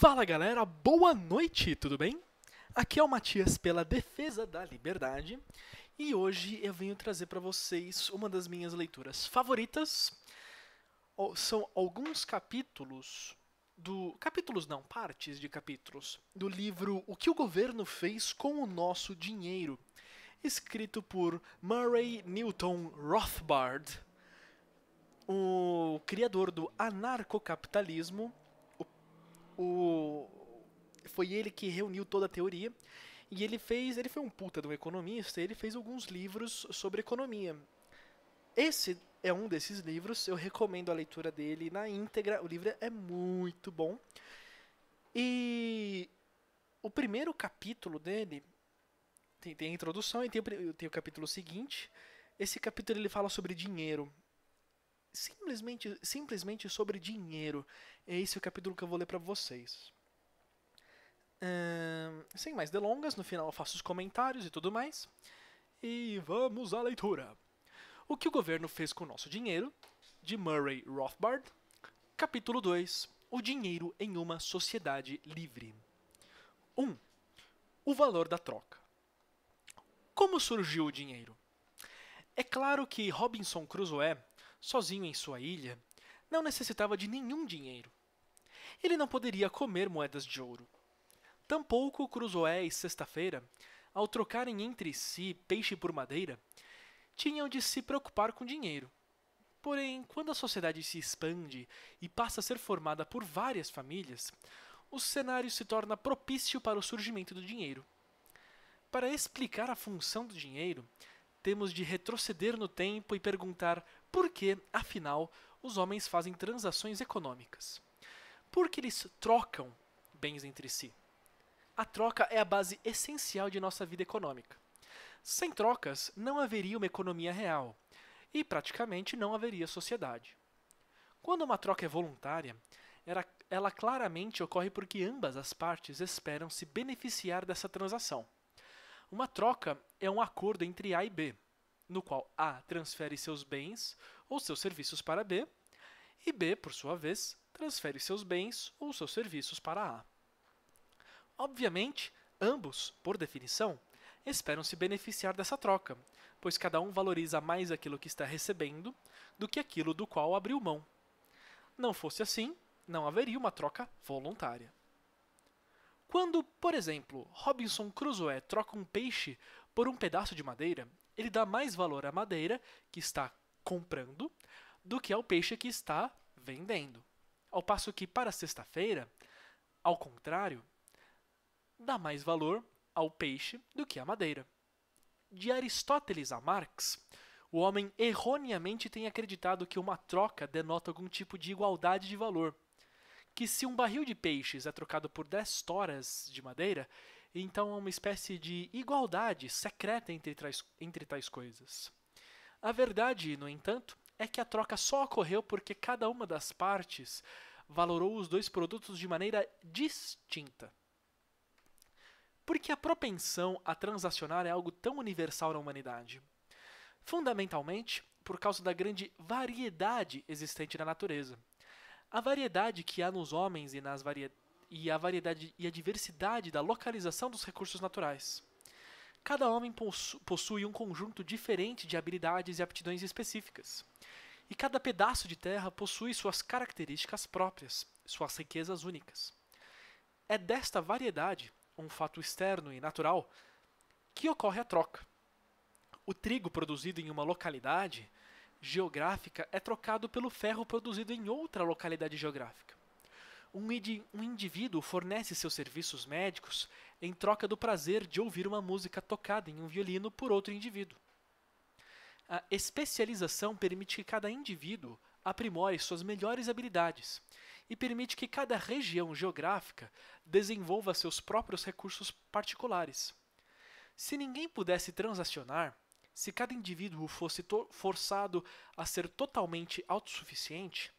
Fala galera, boa noite, tudo bem? Aqui é o Matias pela Defesa da Liberdade e hoje eu venho trazer para vocês uma das minhas leituras favoritas. São alguns capítulos do. capítulos não, partes de capítulos do livro O que o governo fez com o nosso dinheiro, escrito por Murray Newton Rothbard, o criador do anarcocapitalismo o foi ele que reuniu toda a teoria e ele fez, ele foi um puta de um economista, ele fez alguns livros sobre economia. Esse é um desses livros, eu recomendo a leitura dele na íntegra, o livro é muito bom. E o primeiro capítulo dele tem, tem a introdução e tem, tem o capítulo seguinte. Esse capítulo ele fala sobre dinheiro simplesmente, simplesmente sobre dinheiro. É esse o capítulo que eu vou ler para vocês. Hum, sem mais delongas, no final eu faço os comentários e tudo mais. E vamos à leitura. O que o governo fez com o nosso dinheiro, de Murray Rothbard. Capítulo 2: O dinheiro em uma sociedade livre. 1. Um, o valor da troca. Como surgiu o dinheiro? É claro que Robinson Crusoe sozinho em sua ilha, não necessitava de nenhum dinheiro. Ele não poderia comer moedas de ouro. Tampouco Cruzoé e Sexta-feira, ao trocarem entre si peixe por madeira, tinham de se preocupar com dinheiro. Porém, quando a sociedade se expande e passa a ser formada por várias famílias, o cenário se torna propício para o surgimento do dinheiro. Para explicar a função do dinheiro, temos de retroceder no tempo e perguntar porque, afinal, os homens fazem transações econômicas. Porque eles trocam bens entre si. A troca é a base essencial de nossa vida econômica. Sem trocas, não haveria uma economia real e praticamente não haveria sociedade. Quando uma troca é voluntária, ela claramente ocorre porque ambas as partes esperam se beneficiar dessa transação. Uma troca é um acordo entre A e B, no qual A transfere seus bens ou seus serviços para B, e B, por sua vez, transfere seus bens ou seus serviços para A. Obviamente, ambos, por definição, esperam se beneficiar dessa troca, pois cada um valoriza mais aquilo que está recebendo do que aquilo do qual abriu mão. Não fosse assim, não haveria uma troca voluntária. Quando, por exemplo, Robinson Crusoe troca um peixe por um pedaço de madeira, ele dá mais valor à madeira que está comprando do que ao peixe que está vendendo. Ao passo que para sexta-feira, ao contrário, dá mais valor ao peixe do que à madeira. De Aristóteles a Marx, o homem erroneamente tem acreditado que uma troca denota algum tipo de igualdade de valor. Que se um barril de peixes é trocado por 10 toras de madeira, então há é uma espécie de igualdade secreta entre tais, entre tais coisas. A verdade, no entanto, é que a troca só ocorreu porque cada uma das partes valorou os dois produtos de maneira distinta. Porque a propensão a transacionar é algo tão universal na humanidade? Fundamentalmente, por causa da grande variedade existente na natureza. A variedade que há nos homens e nas variedades e a variedade e a diversidade da localização dos recursos naturais. Cada homem possui um conjunto diferente de habilidades e aptidões específicas. E cada pedaço de terra possui suas características próprias, suas riquezas únicas. É desta variedade, um fato externo e natural, que ocorre a troca. O trigo produzido em uma localidade geográfica é trocado pelo ferro produzido em outra localidade geográfica um, um indivíduo fornece seus serviços médicos em troca do prazer de ouvir uma música tocada em um violino por outro indivíduo. A especialização permite que cada indivíduo aprimore suas melhores habilidades e permite que cada região geográfica desenvolva seus próprios recursos particulares. Se ninguém pudesse transacionar, se cada indivíduo fosse forçado a ser totalmente autossuficiente,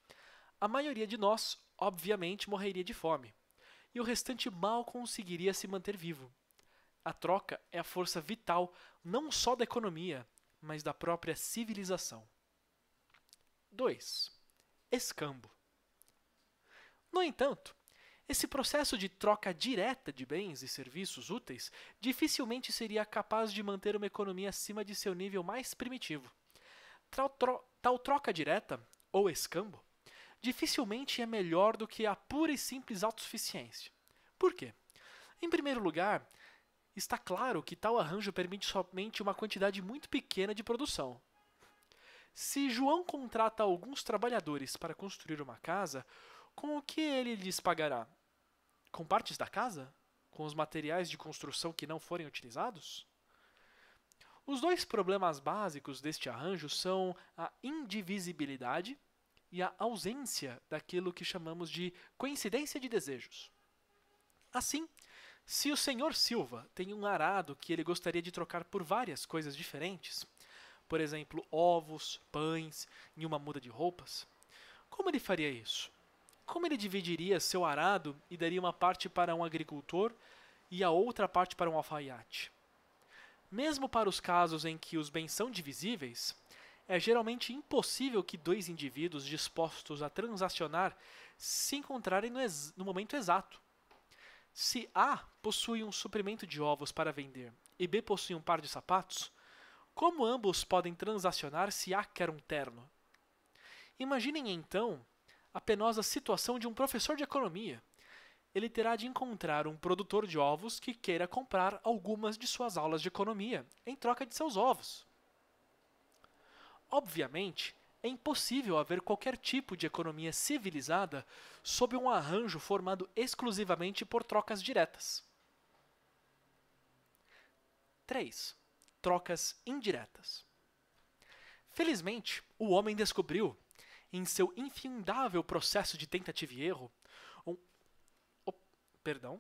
a maioria de nós obviamente morreria de fome, e o restante mal conseguiria se manter vivo. A troca é a força vital não só da economia, mas da própria civilização. 2. Escambo. No entanto, esse processo de troca direta de bens e serviços úteis dificilmente seria capaz de manter uma economia acima de seu nível mais primitivo. Tal, tro tal troca direta, ou escambo, dificilmente é melhor do que a pura e simples autossuficiência. Por quê? Em primeiro lugar, está claro que tal arranjo permite somente uma quantidade muito pequena de produção. Se João contrata alguns trabalhadores para construir uma casa, com o que ele lhes pagará? Com partes da casa? Com os materiais de construção que não forem utilizados? Os dois problemas básicos deste arranjo são a indivisibilidade e a ausência daquilo que chamamos de coincidência de desejos. Assim, se o senhor Silva tem um arado que ele gostaria de trocar por várias coisas diferentes, por exemplo, ovos, pães e uma muda de roupas, como ele faria isso? Como ele dividiria seu arado e daria uma parte para um agricultor e a outra parte para um alfaiate? Mesmo para os casos em que os bens são divisíveis, é geralmente impossível que dois indivíduos dispostos a transacionar se encontrarem no, no momento exato. Se A possui um suprimento de ovos para vender e B possui um par de sapatos, como ambos podem transacionar se A quer um terno? Imaginem então a penosa situação de um professor de economia. Ele terá de encontrar um produtor de ovos que queira comprar algumas de suas aulas de economia em troca de seus ovos. Obviamente, é impossível haver qualquer tipo de economia civilizada sob um arranjo formado exclusivamente por trocas diretas. 3. Trocas indiretas. Felizmente, o homem descobriu, em seu infindável processo de tentativa e erro, um, oh, perdão,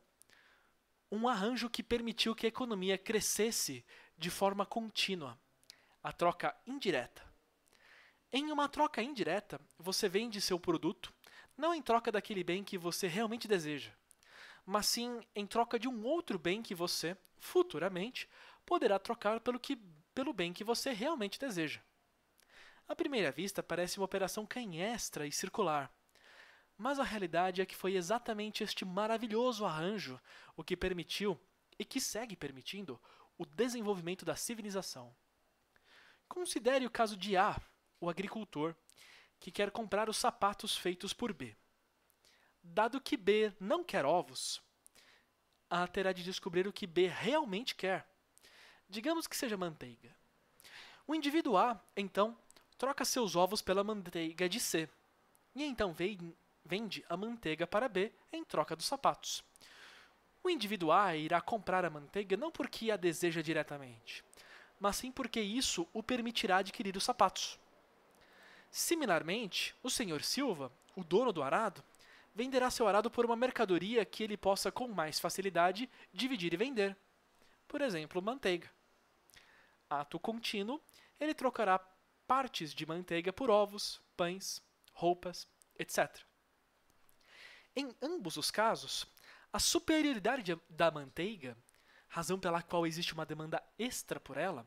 um arranjo que permitiu que a economia crescesse de forma contínua, a troca indireta. Em uma troca indireta, você vende seu produto não em troca daquele bem que você realmente deseja, mas sim em troca de um outro bem que você, futuramente, poderá trocar pelo, que, pelo bem que você realmente deseja. À primeira vista, parece uma operação canhestra e circular. Mas a realidade é que foi exatamente este maravilhoso arranjo o que permitiu, e que segue permitindo, o desenvolvimento da civilização. Considere o caso de A, o agricultor que quer comprar os sapatos feitos por B. Dado que B não quer ovos, A terá de descobrir o que B realmente quer. Digamos que seja manteiga. O indivíduo A, então, troca seus ovos pela manteiga de C, e então vende a manteiga para B em troca dos sapatos. O indivíduo A irá comprar a manteiga não porque a deseja diretamente, mas sim porque isso o permitirá adquirir os sapatos. Similarmente, o senhor Silva, o dono do arado, venderá seu arado por uma mercadoria que ele possa com mais facilidade dividir e vender. Por exemplo, manteiga. Ato contínuo, ele trocará partes de manteiga por ovos, pães, roupas, etc. Em ambos os casos, a superioridade da manteiga, razão pela qual existe uma demanda extra por ela,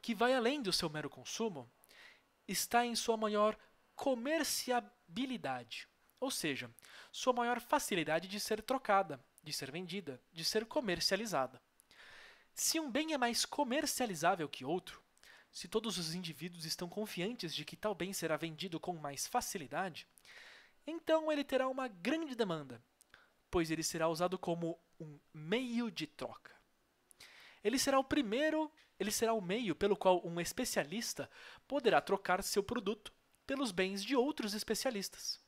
que vai além do seu mero consumo, está em sua maior comerciabilidade, ou seja, sua maior facilidade de ser trocada, de ser vendida, de ser comercializada. Se um bem é mais comercializável que outro, se todos os indivíduos estão confiantes de que tal bem será vendido com mais facilidade, então ele terá uma grande demanda, pois ele será usado como um meio de troca. Ele será o primeiro ele será o meio pelo qual um especialista poderá trocar seu produto pelos bens de outros especialistas.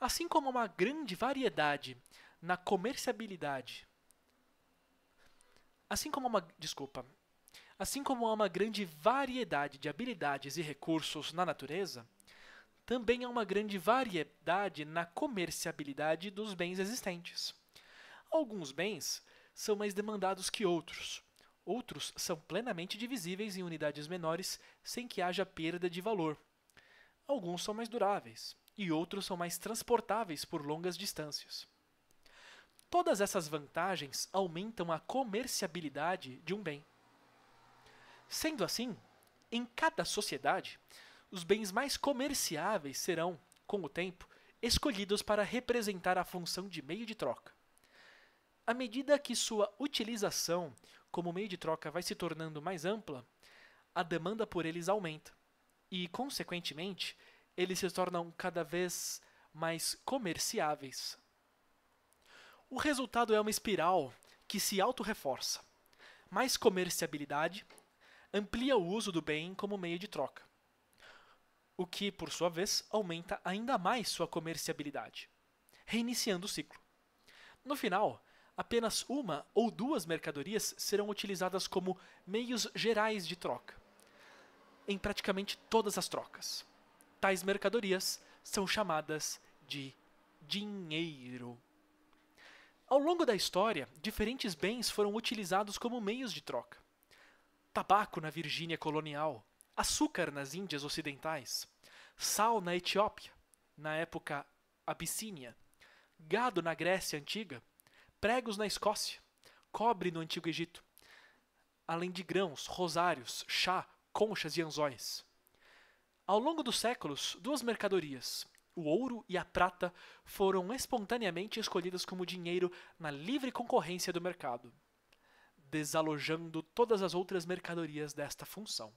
Assim como uma grande variedade na comerciabilidade. Assim como uma, desculpa. Assim como há uma grande variedade de habilidades e recursos na natureza, também há uma grande variedade na comerciabilidade dos bens existentes. Alguns bens são mais demandados que outros, Outros são plenamente divisíveis em unidades menores sem que haja perda de valor. Alguns são mais duráveis e outros são mais transportáveis por longas distâncias. Todas essas vantagens aumentam a comerciabilidade de um bem. Sendo assim, em cada sociedade, os bens mais comerciáveis serão, com o tempo, escolhidos para representar a função de meio de troca. À medida que sua utilização como o meio de troca vai se tornando mais ampla, a demanda por eles aumenta e, consequentemente, eles se tornam cada vez mais comerciáveis. O resultado é uma espiral que se autorreforça. Mais comerciabilidade amplia o uso do bem como meio de troca, o que, por sua vez, aumenta ainda mais sua comerciabilidade, reiniciando o ciclo. No final, apenas uma ou duas mercadorias serão utilizadas como meios gerais de troca. Em praticamente todas as trocas, tais mercadorias são chamadas de dinheiro. Ao longo da história, diferentes bens foram utilizados como meios de troca. Tabaco na Virgínia colonial, açúcar nas Índias ocidentais, sal na Etiópia, na época Abissínia, gado na Grécia antiga, pregos na Escócia, cobre no Antigo Egito, além de grãos, rosários, chá, conchas e anzóis. Ao longo dos séculos, duas mercadorias, o ouro e a prata, foram espontaneamente escolhidas como dinheiro na livre concorrência do mercado, desalojando todas as outras mercadorias desta função.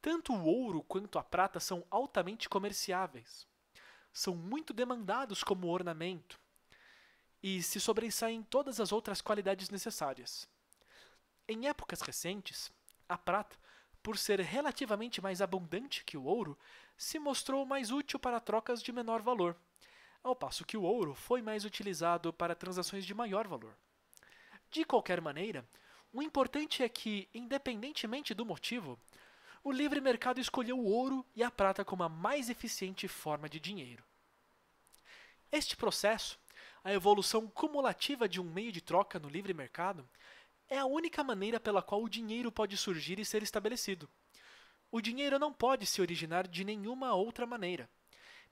Tanto o ouro quanto a prata são altamente comerciáveis. São muito demandados como ornamento, e se sobressaem todas as outras qualidades necessárias. Em épocas recentes, a prata, por ser relativamente mais abundante que o ouro, se mostrou mais útil para trocas de menor valor, ao passo que o ouro foi mais utilizado para transações de maior valor. De qualquer maneira, o importante é que, independentemente do motivo, o livre mercado escolheu o ouro e a prata como a mais eficiente forma de dinheiro. Este processo a evolução cumulativa de um meio de troca no livre mercado, é a única maneira pela qual o dinheiro pode surgir e ser estabelecido. O dinheiro não pode se originar de nenhuma outra maneira.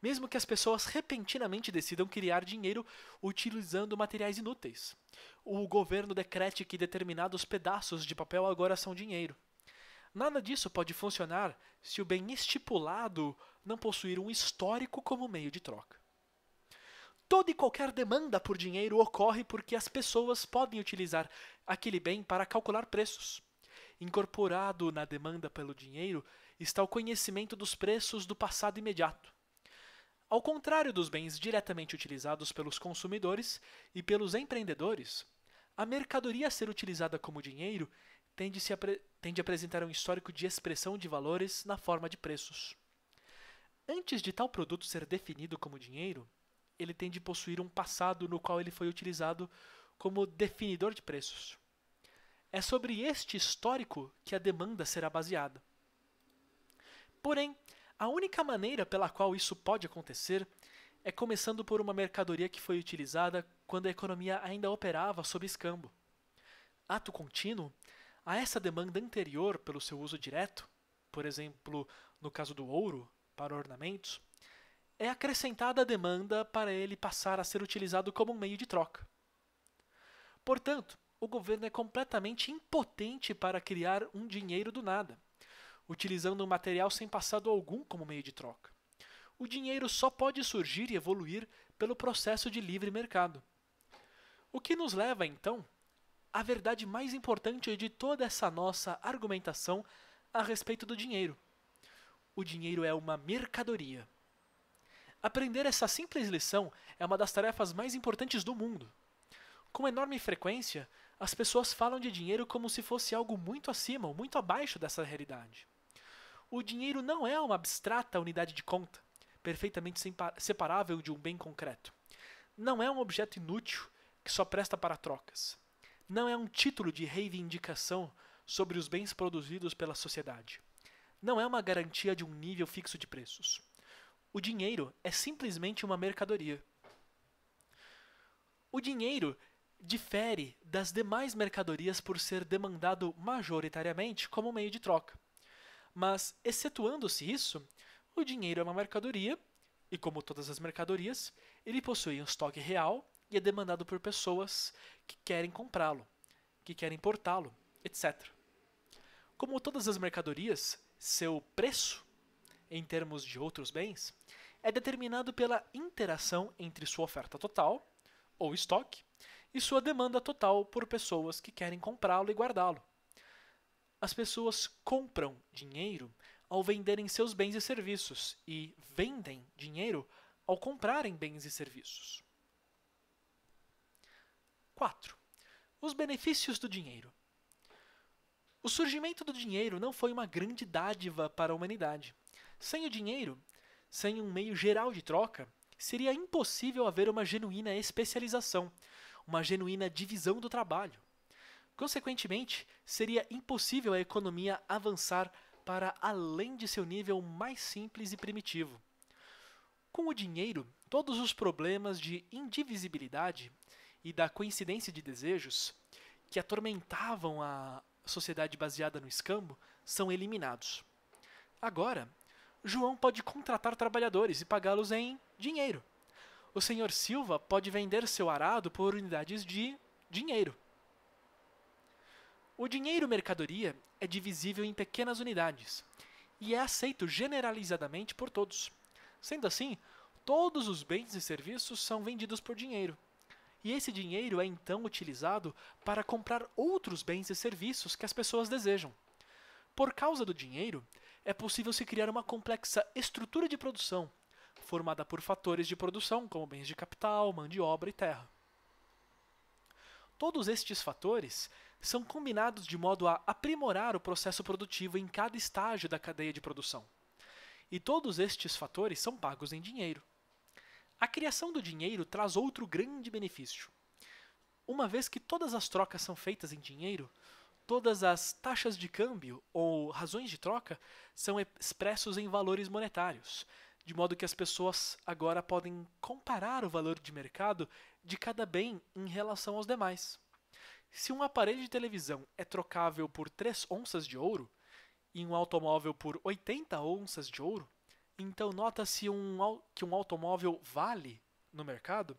Mesmo que as pessoas repentinamente decidam criar dinheiro utilizando materiais inúteis, o governo decrete que determinados pedaços de papel agora são dinheiro. Nada disso pode funcionar se o bem estipulado não possuir um histórico como meio de troca. Toda e qualquer demanda por dinheiro ocorre porque as pessoas podem utilizar aquele bem para calcular preços. Incorporado na demanda pelo dinheiro está o conhecimento dos preços do passado imediato. Ao contrário dos bens diretamente utilizados pelos consumidores e pelos empreendedores, a mercadoria a ser utilizada como dinheiro tende, a, tende a apresentar um histórico de expressão de valores na forma de preços. Antes de tal produto ser definido como dinheiro, ele tende a possuir um passado no qual ele foi utilizado como definidor de preços. É sobre este histórico que a demanda será baseada. Porém, a única maneira pela qual isso pode acontecer é começando por uma mercadoria que foi utilizada quando a economia ainda operava sob escambo. Ato contínuo, a essa demanda anterior pelo seu uso direto, por exemplo, no caso do ouro, para ornamentos, é acrescentada a demanda para ele passar a ser utilizado como um meio de troca. Portanto, o governo é completamente impotente para criar um dinheiro do nada, utilizando um material sem passado algum como meio de troca. O dinheiro só pode surgir e evoluir pelo processo de livre mercado. O que nos leva, então, à verdade mais importante de toda essa nossa argumentação a respeito do dinheiro. O dinheiro é uma mercadoria. Aprender essa simples lição é uma das tarefas mais importantes do mundo. Com enorme frequência, as pessoas falam de dinheiro como se fosse algo muito acima ou muito abaixo dessa realidade. O dinheiro não é uma abstrata unidade de conta, perfeitamente separável de um bem concreto. Não é um objeto inútil que só presta para trocas. Não é um título de reivindicação sobre os bens produzidos pela sociedade. Não é uma garantia de um nível fixo de preços. O dinheiro é simplesmente uma mercadoria. O dinheiro difere das demais mercadorias por ser demandado majoritariamente como meio de troca. Mas, excetuando-se isso, o dinheiro é uma mercadoria e, como todas as mercadorias, ele possui um estoque real e é demandado por pessoas que querem comprá-lo, que querem importá-lo, etc. Como todas as mercadorias, seu preço em termos de outros bens é determinado pela interação entre sua oferta total, ou estoque, e sua demanda total por pessoas que querem comprá-lo e guardá-lo. As pessoas compram dinheiro ao venderem seus bens e serviços e vendem dinheiro ao comprarem bens e serviços. 4. Os benefícios do dinheiro. O surgimento do dinheiro não foi uma grande dádiva para a humanidade. Sem o dinheiro, sem um meio geral de troca, seria impossível haver uma genuína especialização, uma genuína divisão do trabalho. Consequentemente, seria impossível a economia avançar para além de seu nível mais simples e primitivo. Com o dinheiro, todos os problemas de indivisibilidade e da coincidência de desejos que atormentavam a sociedade baseada no escambo são eliminados. Agora, João pode contratar trabalhadores e pagá-los em dinheiro. O senhor Silva pode vender seu arado por unidades de dinheiro. O dinheiro mercadoria é divisível em pequenas unidades e é aceito generalizadamente por todos. Sendo assim, todos os bens e serviços são vendidos por dinheiro. E esse dinheiro é então utilizado para comprar outros bens e serviços que as pessoas desejam. Por causa do dinheiro, é possível se criar uma complexa estrutura de produção, formada por fatores de produção, como bens de capital, mão de obra e terra. Todos estes fatores são combinados de modo a aprimorar o processo produtivo em cada estágio da cadeia de produção. E todos estes fatores são pagos em dinheiro. A criação do dinheiro traz outro grande benefício. Uma vez que todas as trocas são feitas em dinheiro, todas as taxas de câmbio ou razões de troca são expressos em valores monetários, de modo que as pessoas agora podem comparar o valor de mercado de cada bem em relação aos demais. Se um aparelho de televisão é trocável por 3 onças de ouro e um automóvel por 80 onças de ouro, então nota-se um, que um automóvel vale, no mercado,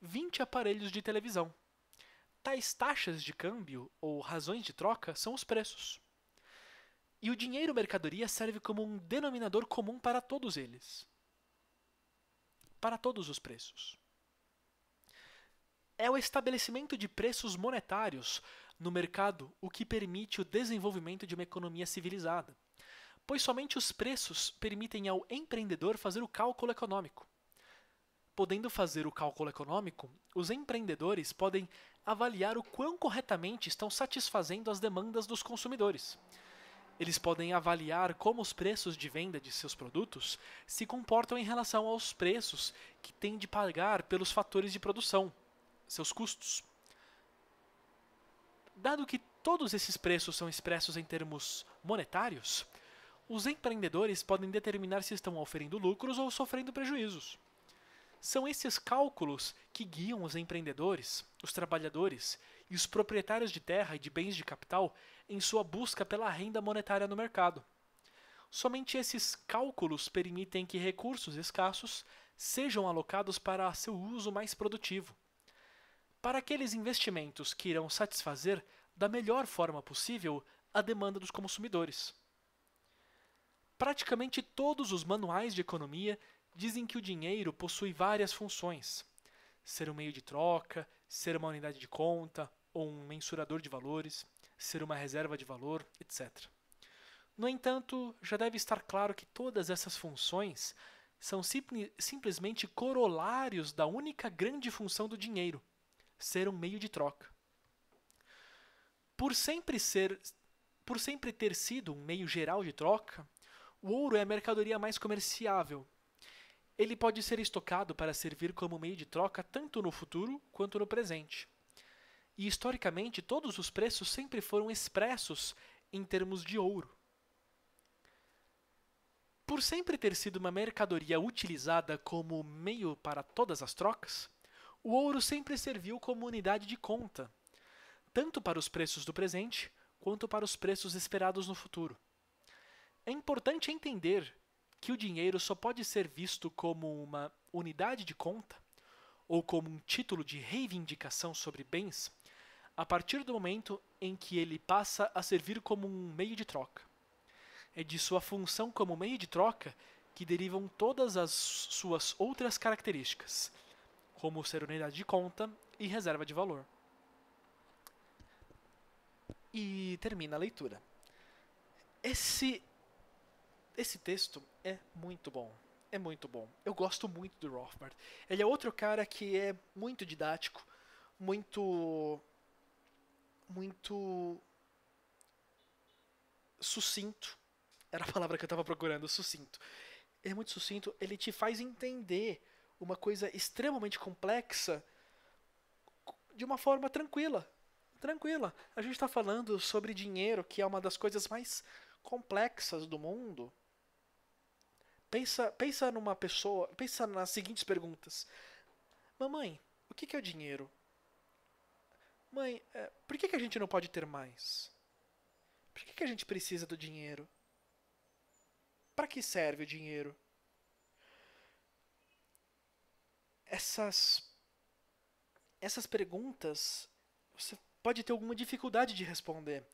20 aparelhos de televisão tais taxas de câmbio ou razões de troca são os preços. E o dinheiro mercadoria serve como um denominador comum para todos eles. Para todos os preços. É o estabelecimento de preços monetários no mercado o que permite o desenvolvimento de uma economia civilizada, pois somente os preços permitem ao empreendedor fazer o cálculo econômico Podendo fazer o cálculo econômico, os empreendedores podem avaliar o quão corretamente estão satisfazendo as demandas dos consumidores. Eles podem avaliar como os preços de venda de seus produtos se comportam em relação aos preços que têm de pagar pelos fatores de produção, seus custos. Dado que todos esses preços são expressos em termos monetários, os empreendedores podem determinar se estão oferindo lucros ou sofrendo prejuízos. São esses cálculos que guiam os empreendedores, os trabalhadores e os proprietários de terra e de bens de capital em sua busca pela renda monetária no mercado. Somente esses cálculos permitem que recursos escassos sejam alocados para seu uso mais produtivo. Para aqueles investimentos que irão satisfazer da melhor forma possível a demanda dos consumidores. Praticamente todos os manuais de economia Dizem que o dinheiro possui várias funções: ser um meio de troca, ser uma unidade de conta ou um mensurador de valores, ser uma reserva de valor, etc. No entanto, já deve estar claro que todas essas funções são simplesmente corolários da única grande função do dinheiro: ser um meio de troca. Por sempre ser por sempre ter sido um meio geral de troca, o ouro é a mercadoria mais comerciável ele pode ser estocado para servir como meio de troca tanto no futuro quanto no presente. E historicamente, todos os preços sempre foram expressos em termos de ouro. Por sempre ter sido uma mercadoria utilizada como meio para todas as trocas, o ouro sempre serviu como unidade de conta, tanto para os preços do presente quanto para os preços esperados no futuro. É importante entender que o dinheiro só pode ser visto como uma unidade de conta ou como um título de reivindicação sobre bens a partir do momento em que ele passa a servir como um meio de troca. É de sua função como meio de troca que derivam todas as suas outras características, como ser unidade de conta e reserva de valor. E termina a leitura. Esse esse texto é muito bom. É muito bom. Eu gosto muito do Rothbard. Ele é outro cara que é muito didático, muito. muito. sucinto. Era a palavra que eu estava procurando, sucinto. é muito sucinto, ele te faz entender uma coisa extremamente complexa de uma forma tranquila. Tranquila. A gente está falando sobre dinheiro, que é uma das coisas mais complexas do mundo Pensa, pensa numa pessoa, pensa nas seguintes perguntas. Mamãe, o que, é o dinheiro? Mãe, é, por que, a gente não pode ter mais? Por que, que a gente precisa do dinheiro? Para que serve o dinheiro? Essas essas perguntas você pode ter alguma dificuldade de responder.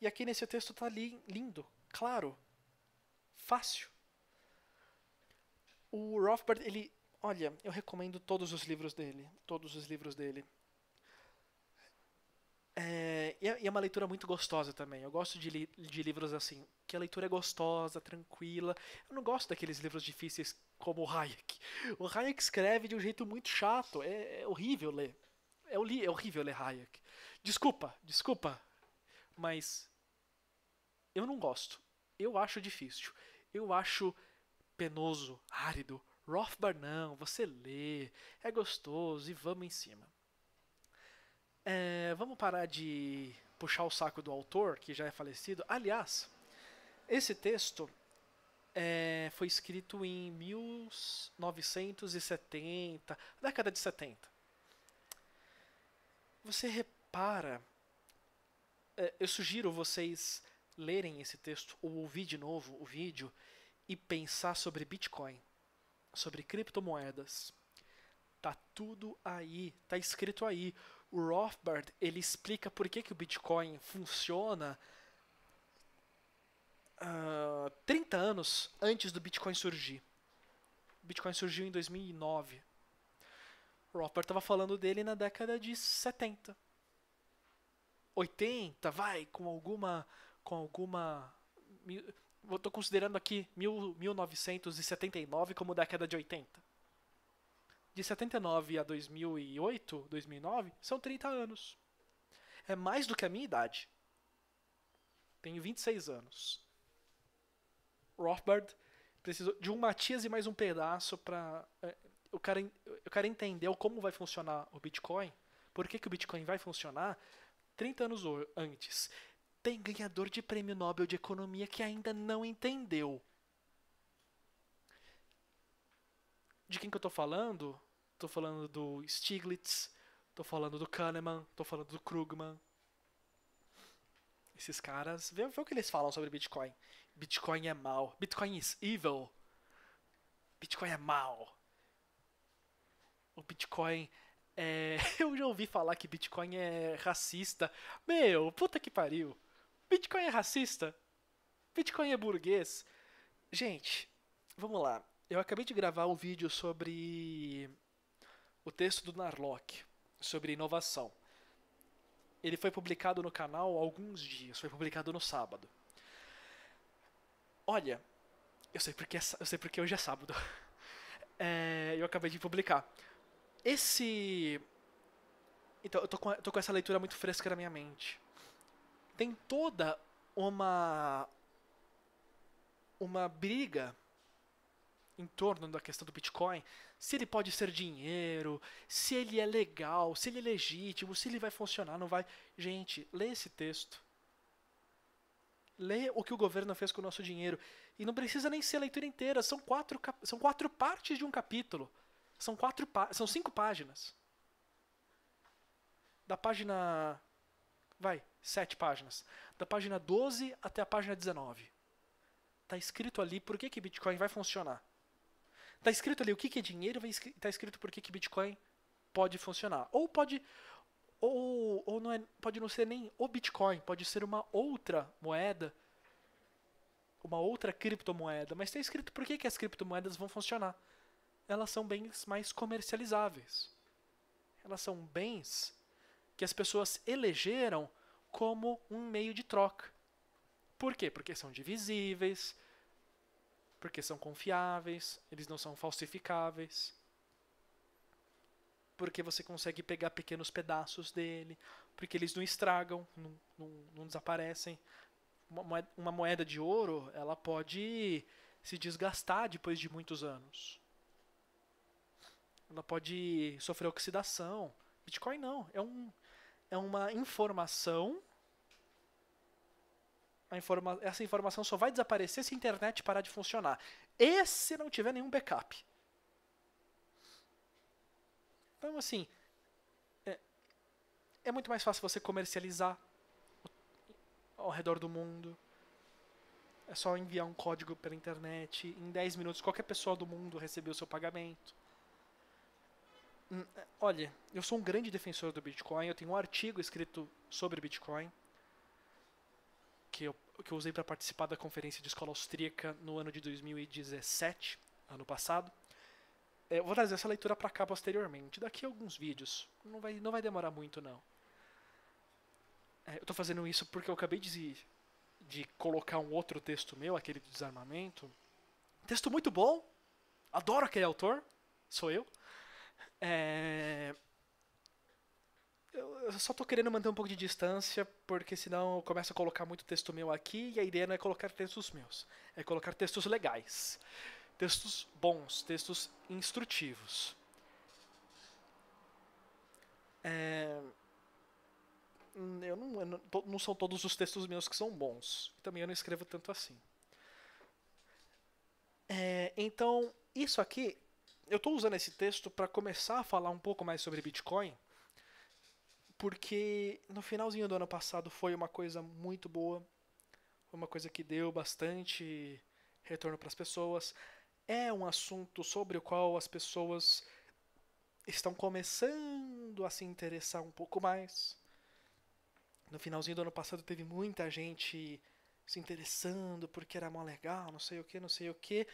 E aqui nesse texto está lindo, claro, fácil. O Rothbard, ele, olha, eu recomendo todos os livros dele, todos os livros dele. É, é, e é uma leitura muito gostosa também. Eu gosto de, li, de livros assim, que a leitura é gostosa, tranquila. Eu não gosto daqueles livros difíceis como o Hayek. O Hayek escreve de um jeito muito chato, é, é horrível ler. É, é horrível ler Hayek. Desculpa, desculpa, mas eu não gosto. Eu acho difícil. Eu acho penoso, árido, Rothbard não, você lê, é gostoso e vamos em cima. É, vamos parar de puxar o saco do autor, que já é falecido. Aliás, esse texto é, foi escrito em 1970, década de 70. Você repara, é, eu sugiro vocês lerem esse texto ou ouvir de novo o vídeo e pensar sobre Bitcoin, sobre criptomoedas. Tá tudo aí, tá escrito aí. O Rothbard, ele explica por que, que o Bitcoin funciona uh, ah, 30 anos antes do Bitcoin surgir. O Bitcoin surgiu em 2009. O Rothbard estava falando dele na década de 70. 80, vai, com alguma com alguma eu tô considerando aqui mil, 1979 como década de 80. De 79 a 2008, 2009, são 30 anos. É mais do que a minha idade. Tenho 26 anos. Rothbard precisou de um Matias e mais um pedaço para quero é, entender o como vai funcionar o Bitcoin, por que, que o Bitcoin vai funcionar 30 anos antes tem ganhador de prêmio Nobel de Economia que ainda não entendeu. De quem que eu estou falando? Estou falando do Stiglitz, estou falando do Kahneman, estou falando do Krugman. Esses caras, vê, vê o que eles falam sobre Bitcoin. Bitcoin é mal. Bitcoin is evil. Bitcoin é mal. O Bitcoin é. Eu já ouvi falar que Bitcoin é racista. Meu, puta que pariu. Bitcoin é racista? Bitcoin é burguês? Gente, vamos lá. Eu acabei de gravar um vídeo sobre o texto do Narlock, sobre inovação. Ele foi publicado no canal há alguns dias, foi publicado no sábado. Olha, eu sei porque, é eu sei porque hoje é sábado. É, eu acabei de publicar. Esse. Então, eu tô com, tô com essa leitura muito fresca na minha mente tem toda uma uma briga em torno da questão do Bitcoin, se ele pode ser dinheiro, se ele é legal, se ele é legítimo, se ele vai funcionar, não vai. Gente, lê esse texto. Lê o que o governo fez com o nosso dinheiro. E não precisa nem ser a leitura inteira, são quatro, são quatro partes de um capítulo. São, quatro são cinco páginas. Da página vai, sete páginas, da página 12 até a página 19. Está escrito ali por que, que Bitcoin vai funcionar. Está escrito ali o que, que é dinheiro, está escrito por que, que Bitcoin pode funcionar. Ou pode. Ou, ou não é, pode não ser nem o Bitcoin, pode ser uma outra moeda, uma outra criptomoeda, mas está escrito por que, que as criptomoedas vão funcionar. Elas são bens mais comercializáveis. Elas são bens que as pessoas elegeram como um meio de troca. Por quê? Porque são divisíveis, porque são confiáveis, eles não são falsificáveis. Porque você consegue pegar pequenos pedaços dele, porque eles não estragam, não, não, não desaparecem. Uma moeda, uma moeda de ouro, ela pode se desgastar depois de muitos anos. Ela pode sofrer oxidação. Bitcoin não, é um é uma informação. Informa essa informação só vai desaparecer se a internet parar de funcionar. E se não tiver nenhum backup. Então, assim, é, é muito mais fácil você comercializar ao redor do mundo. É só enviar um código pela internet. Em 10 minutos, qualquer pessoa do mundo recebeu o seu pagamento. Hum, é, olha, eu sou um grande defensor do Bitcoin. Eu tenho um artigo escrito sobre Bitcoin que eu, que eu usei para participar da conferência de escola austríaca no ano de 2017, ano passado. É, eu vou trazer essa leitura para cá posteriormente, daqui a alguns vídeos. Não vai, não vai demorar muito, não. É, eu estou fazendo isso porque eu acabei de, de colocar um outro texto meu, aquele de desarmamento. Texto muito bom. Adoro aquele autor. Sou eu. É... Eu só tô querendo manter um pouco de distância, porque senão eu começo a colocar muito texto meu aqui, e a ideia não é colocar textos meus, é colocar textos legais, textos bons, textos instrutivos. É... Hum, eu não, eu não, não são todos os textos meus que são bons, também eu não escrevo tanto assim. É, então, isso aqui eu estou usando esse texto para começar a falar um pouco mais sobre Bitcoin, porque no finalzinho do ano passado foi uma coisa muito boa, foi uma coisa que deu bastante retorno para as pessoas. É um assunto sobre o qual as pessoas estão começando a se interessar um pouco mais. No finalzinho do ano passado teve muita gente se interessando porque era mó legal, não sei o que, não sei o que.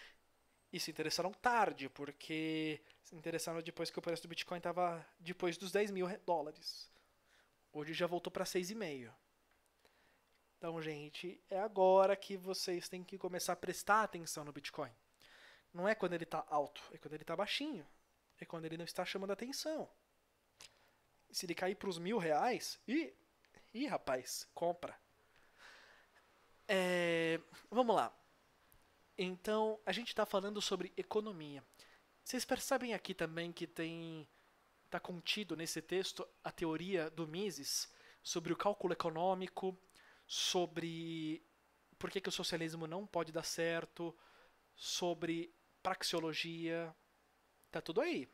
E se interessaram tarde, porque se interessaram depois que o preço do Bitcoin estava depois dos 10 mil dólares. Hoje já voltou para 6,5. Então, gente, é agora que vocês têm que começar a prestar atenção no Bitcoin. Não é quando ele está alto, é quando ele está baixinho. É quando ele não está chamando atenção. Se ele cair para os mil reais, e, e rapaz, compra. É, vamos lá. Então, a gente está falando sobre economia. Vocês percebem aqui também que tem está contido nesse texto a teoria do Mises sobre o cálculo econômico, sobre por que, que o socialismo não pode dar certo, sobre praxeologia, tá tudo aí.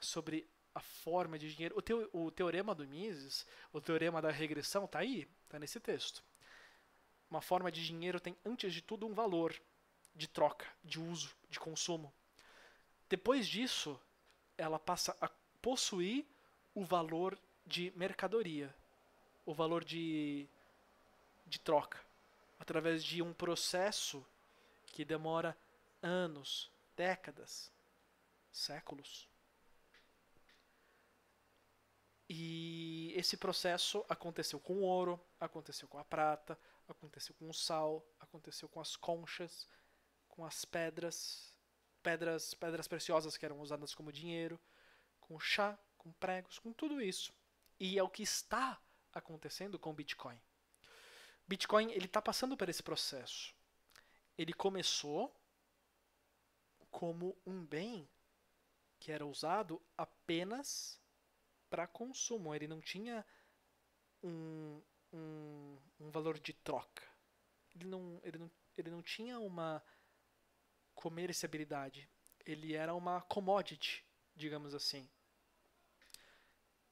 Sobre a forma de dinheiro. O, teo, o teorema do Mises, o teorema da regressão, tá aí, tá nesse texto. Uma forma de dinheiro tem, antes de tudo, um valor de troca, de uso, de consumo. Depois disso, ela passa a possuir o valor de mercadoria, o valor de, de troca, através de um processo que demora anos, décadas, séculos. E esse processo aconteceu com o ouro, aconteceu com a prata, aconteceu com o sal, aconteceu com as conchas, com as pedras, pedras, pedras preciosas que eram usadas como dinheiro, com chá, com pregos, com tudo isso. E é o que está acontecendo com o Bitcoin. Bitcoin ele está passando por esse processo. Ele começou como um bem que era usado apenas para consumo. Ele não tinha um, um, um valor de troca. Ele não, ele, não, ele não tinha uma comerciabilidade. Ele era uma commodity, digamos assim.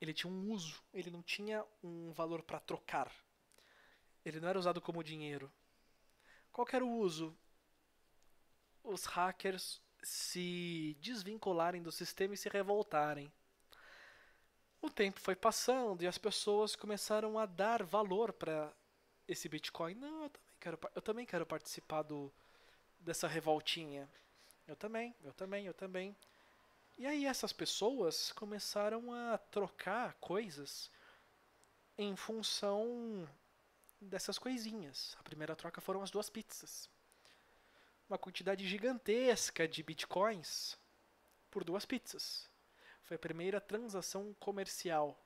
Ele tinha um uso, ele não tinha um valor para trocar. Ele não era usado como dinheiro. Qual era o uso? Os hackers se desvincularem do sistema e se revoltarem. O tempo foi passando e as pessoas começaram a dar valor para esse Bitcoin. Não, eu também quero, eu também quero participar do, dessa revoltinha. Eu também, eu também, eu também. E aí essas pessoas começaram a trocar coisas em função dessas coisinhas. A primeira troca foram as duas pizzas. Uma quantidade gigantesca de bitcoins por duas pizzas. Foi a primeira transação comercial.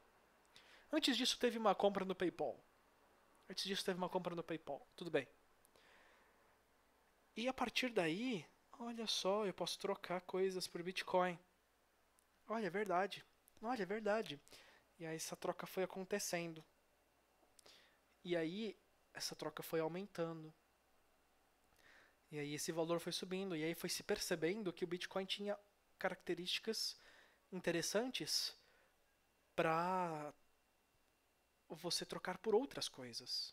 Antes disso teve uma compra no PayPal. Antes disso teve uma compra no PayPal. Tudo bem. E a partir daí, olha só, eu posso trocar coisas por Bitcoin. Olha, é verdade. Olha, é verdade. E aí essa troca foi acontecendo. E aí essa troca foi aumentando. E aí esse valor foi subindo. E aí foi se percebendo que o Bitcoin tinha características interessantes para você trocar por outras coisas.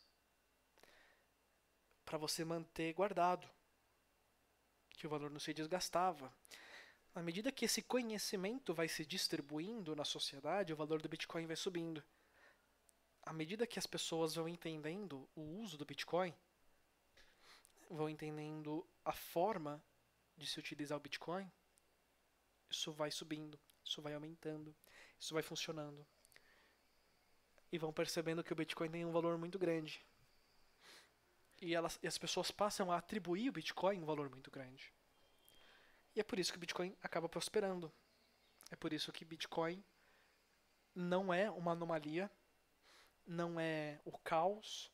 Para você manter guardado que o valor não se desgastava. À medida que esse conhecimento vai se distribuindo na sociedade, o valor do Bitcoin vai subindo. À medida que as pessoas vão entendendo o uso do Bitcoin, vão entendendo a forma de se utilizar o Bitcoin, isso vai subindo, isso vai aumentando, isso vai funcionando. E vão percebendo que o Bitcoin tem um valor muito grande. E, elas, e as pessoas passam a atribuir o Bitcoin um valor muito grande. E é por isso que o Bitcoin acaba prosperando. É por isso que Bitcoin não é uma anomalia, não é o caos,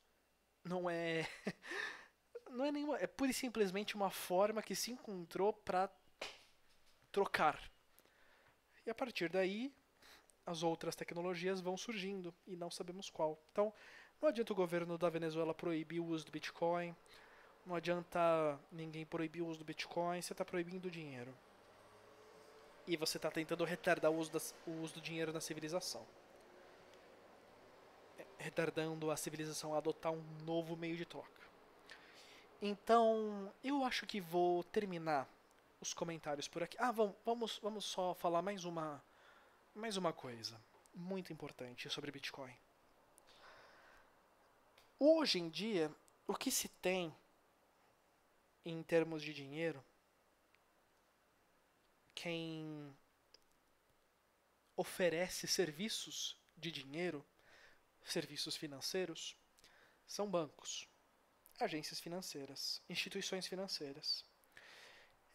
não é. não é nenhuma. É pura e simplesmente uma forma que se encontrou para trocar. E a partir daí, as outras tecnologias vão surgindo e não sabemos qual. Então, não adianta o governo da Venezuela proibir o uso do Bitcoin. Não adianta ninguém proibir o uso do Bitcoin. Você está proibindo o dinheiro. E você está tentando retardar o uso, das, o uso do dinheiro na civilização. É, retardando a civilização a adotar um novo meio de troca. Então, eu acho que vou terminar os comentários por aqui. Ah, vamos, vamos só falar mais uma, mais uma coisa muito importante sobre Bitcoin. Hoje em dia, o que se tem em termos de dinheiro, quem oferece serviços de dinheiro, serviços financeiros, são bancos, agências financeiras, instituições financeiras.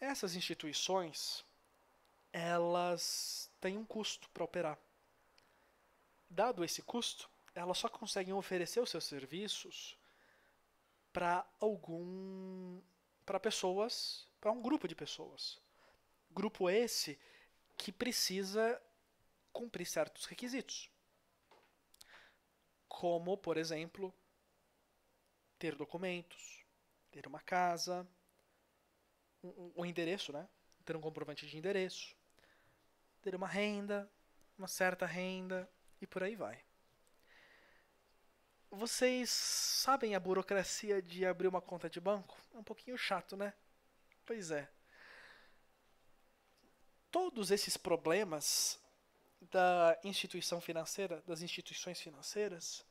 Essas instituições, elas têm um custo para operar. Dado esse custo, elas só conseguem oferecer os seus serviços para algum para pessoas, para um grupo de pessoas. Grupo esse que precisa cumprir certos requisitos. Como, por exemplo, ter documentos, ter uma casa, um, um endereço, né? Ter um comprovante de endereço, ter uma renda, uma certa renda e por aí vai. Vocês sabem a burocracia de abrir uma conta de banco? É um pouquinho chato, né? Pois é. Todos esses problemas da instituição financeira, das instituições financeiras,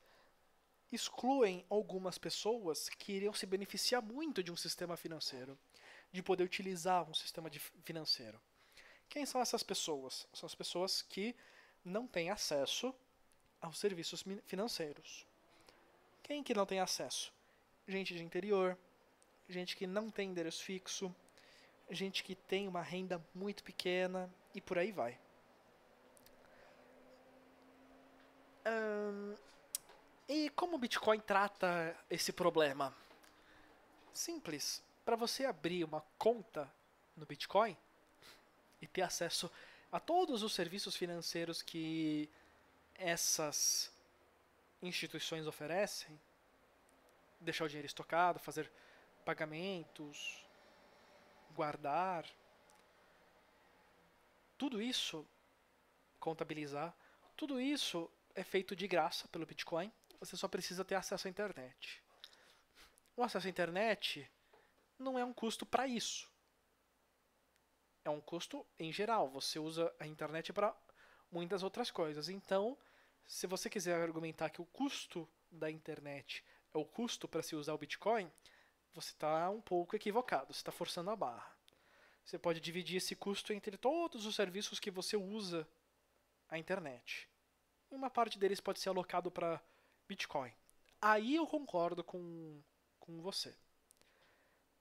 excluem algumas pessoas que iriam se beneficiar muito de um sistema financeiro, de poder utilizar um sistema financeiro. Quem são essas pessoas? São as pessoas que não têm acesso aos serviços financeiros. Quem que não tem acesso? Gente de interior, gente que não tem endereço fixo, gente que tem uma renda muito pequena e por aí vai. Hum, e como o Bitcoin trata esse problema? Simples. Para você abrir uma conta no Bitcoin e ter acesso a todos os serviços financeiros que essas instituições oferecem, deixar o dinheiro estocado, fazer pagamentos, guardar. Tudo isso, contabilizar, tudo isso é feito de graça pelo Bitcoin. Você só precisa ter acesso à internet. O acesso à internet não é um custo para isso. É um custo em geral. Você usa a internet para muitas outras coisas. Então, se você quiser argumentar que o custo da internet é o custo para se usar o Bitcoin, você está um pouco equivocado, você está forçando a barra. Você pode dividir esse custo entre todos os serviços que você usa a internet. Uma parte deles pode ser alocado para Bitcoin. Aí eu concordo com, com você.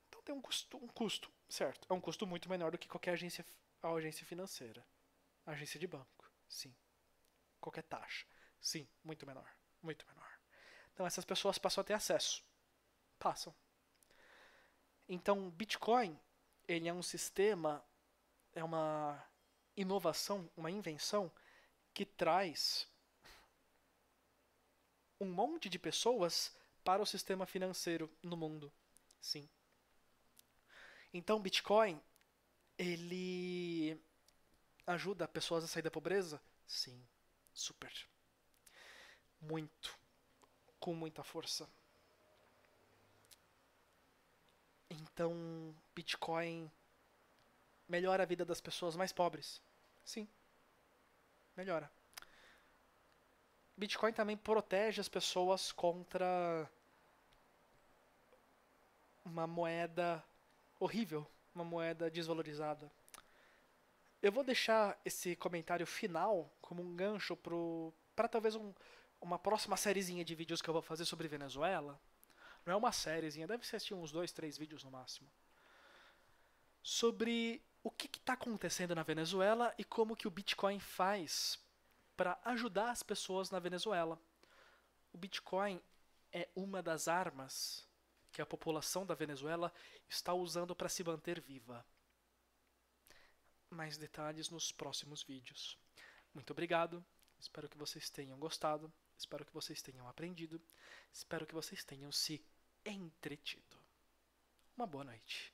Então tem um custo, um custo, certo? É um custo muito menor do que qualquer agência, agência financeira, agência de banco, sim qualquer taxa. Sim, muito menor. Muito menor. Então essas pessoas passam a ter acesso. Passam. Então Bitcoin, ele é um sistema, é uma inovação, uma invenção que traz um monte de pessoas para o sistema financeiro no mundo. Sim. Então Bitcoin, ele ajuda pessoas a sair da pobreza? Sim super. Muito. Com muita força. Então, Bitcoin melhora a vida das pessoas mais pobres. Sim. Melhora. Bitcoin também protege as pessoas contra uma moeda horrível, uma moeda desvalorizada. Eu vou deixar esse comentário final como um gancho para talvez um, uma próxima sériezinha de vídeos que eu vou fazer sobre Venezuela. Não é uma sériezinha, deve ser assim, uns dois, três vídeos no máximo. Sobre o que está acontecendo na Venezuela e como que o Bitcoin faz para ajudar as pessoas na Venezuela. O Bitcoin é uma das armas que a população da Venezuela está usando para se manter viva mais detalhes nos próximos vídeos. Muito obrigado, espero que vocês tenham gostado, espero que vocês tenham aprendido, espero que vocês tenham se entretido. Uma boa noite.